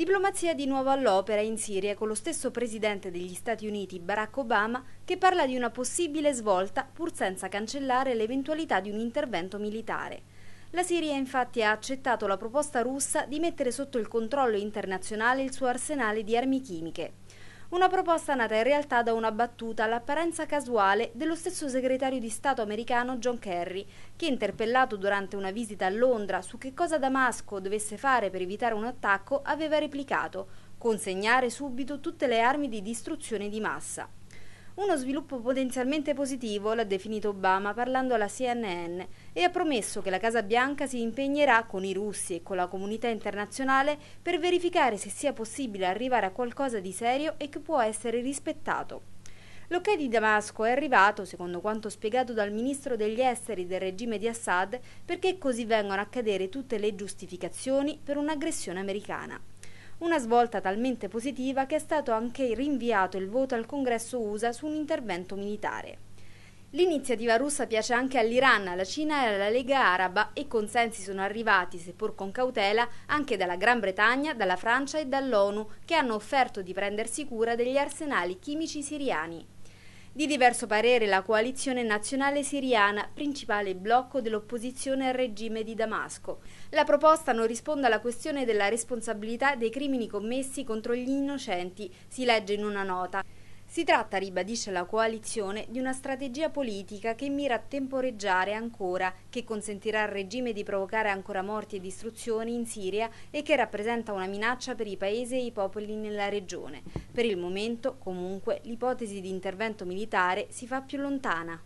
Diplomazia di nuovo all'opera in Siria con lo stesso presidente degli Stati Uniti Barack Obama che parla di una possibile svolta pur senza cancellare l'eventualità di un intervento militare. La Siria infatti ha accettato la proposta russa di mettere sotto il controllo internazionale il suo arsenale di armi chimiche. Una proposta nata in realtà da una battuta all'apparenza casuale dello stesso segretario di Stato americano John Kerry, che interpellato durante una visita a Londra su che cosa Damasco dovesse fare per evitare un attacco, aveva replicato consegnare subito tutte le armi di distruzione di massa. Uno sviluppo potenzialmente positivo l'ha definito Obama parlando alla CNN e ha promesso che la Casa Bianca si impegnerà con i russi e con la comunità internazionale per verificare se sia possibile arrivare a qualcosa di serio e che può essere rispettato. L'ok di Damasco è arrivato, secondo quanto spiegato dal ministro degli esteri del regime di Assad, perché così vengono a cadere tutte le giustificazioni per un'aggressione americana. Una svolta talmente positiva che è stato anche rinviato il voto al congresso USA su un intervento militare. L'iniziativa russa piace anche all'Iran, alla Cina e alla Lega Araba e consensi sono arrivati, seppur con cautela, anche dalla Gran Bretagna, dalla Francia e dall'ONU, che hanno offerto di prendersi cura degli arsenali chimici siriani. Di diverso parere la coalizione nazionale siriana, principale blocco dell'opposizione al regime di Damasco. La proposta non risponde alla questione della responsabilità dei crimini commessi contro gli innocenti, si legge in una nota. Si tratta, ribadisce la coalizione, di una strategia politica che mira a temporeggiare ancora, che consentirà al regime di provocare ancora morti e distruzioni in Siria e che rappresenta una minaccia per i paesi e i popoli nella regione. Per il momento, comunque, l'ipotesi di intervento militare si fa più lontana.